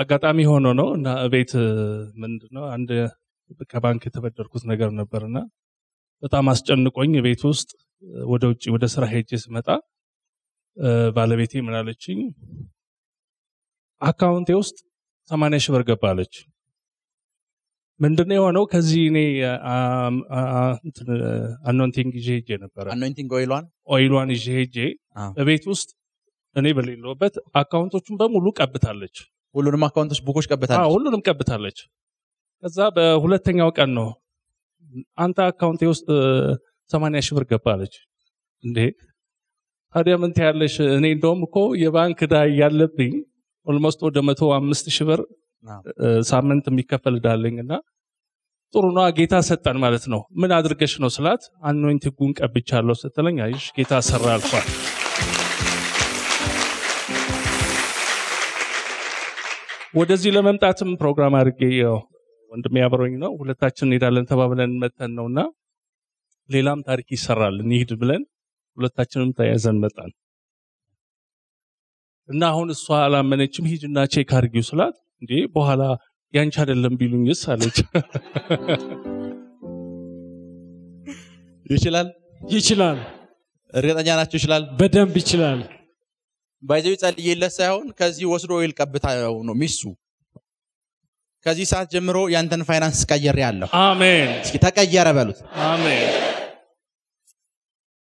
አጋጣሚ ሆኖ ነው እና እቤት ምንድነው አንድ ከባንክ የተበደርኩት ነገር ነበር እና በጣም አስጨንቆኝ ቤት ውስጥ ወደ ውጭ ወደ ስራ ሄጅ ስመጣ ባለቤቴ ምናለችኝ አካውንቴ ውስጥ ሰማኒያ ሽብር ብር ገባለች። ምንድነው የሆነው? ከዚህ እኔ አኖንቲንግ ይዤ ሄጄ ነበረ። አኖንቲንግ ኦይሏን ኦይሏን ይዤ ሄጄ በቤት ውስጥ እኔ በሌለበት አካውንቶቹን በሙሉ ቀብታለች። ሁሉንም አካውንቶች ቡኮች ቀብታለች። ሁሉንም ቀብታለች። ከዛ በሁለተኛው ቀን ነው አንተ አካውንቴ ውስጥ ሰማኒያ ሺህ ብር ገባለች። እንዴ ታዲያ ምንት ያለሽ እኔ እንደውም እኮ የባንክ ዳ እያለብኝ ኦልሞስት ወደ መቶ አምስት ሺህ ብር ሳምንት የሚከፈል ዳለኝ እና ጥሩ ነ ጌታ ሰጠን ማለት ነው። ምን አድርገሽ ነው ስላት አኖይንቲንጉን ቀብቻለሁ ስትለኝ አይሽ ጌታ ሰራ አልኳል። ወደዚህ ለመምጣትም ፕሮግራም አድርጌ ወንድሜ አብሮኝ ነው ሁለታችን እንሄዳለን ተባብለን መተን ነውና ሌላም ታሪክ ይሰራል እንሂድ ብለን ሁለታችንም ተያዘን መጣን እና አሁን እሷ አላመነችም። ሂጅና ቼክ አርጊው ስላት እንዴ በኋላ ያንቺ አይደለም ቢሉኝስ አለች። ይችላል ይችላል። እርግጠኛ ናቸው። ይችላል፣ በደንብ ይችላል። ባይዘዊ ጸልዬለት ሳይሆን ከዚህ ወስዶ ወይል ቀብታው ነው ሚሱ ከዚህ ሰዓት ጀምሮ ያንተን ፋይናንስ ቀየር ያለሁ። አሜን። እስኪ ተቀየረ በሉት። አሜን።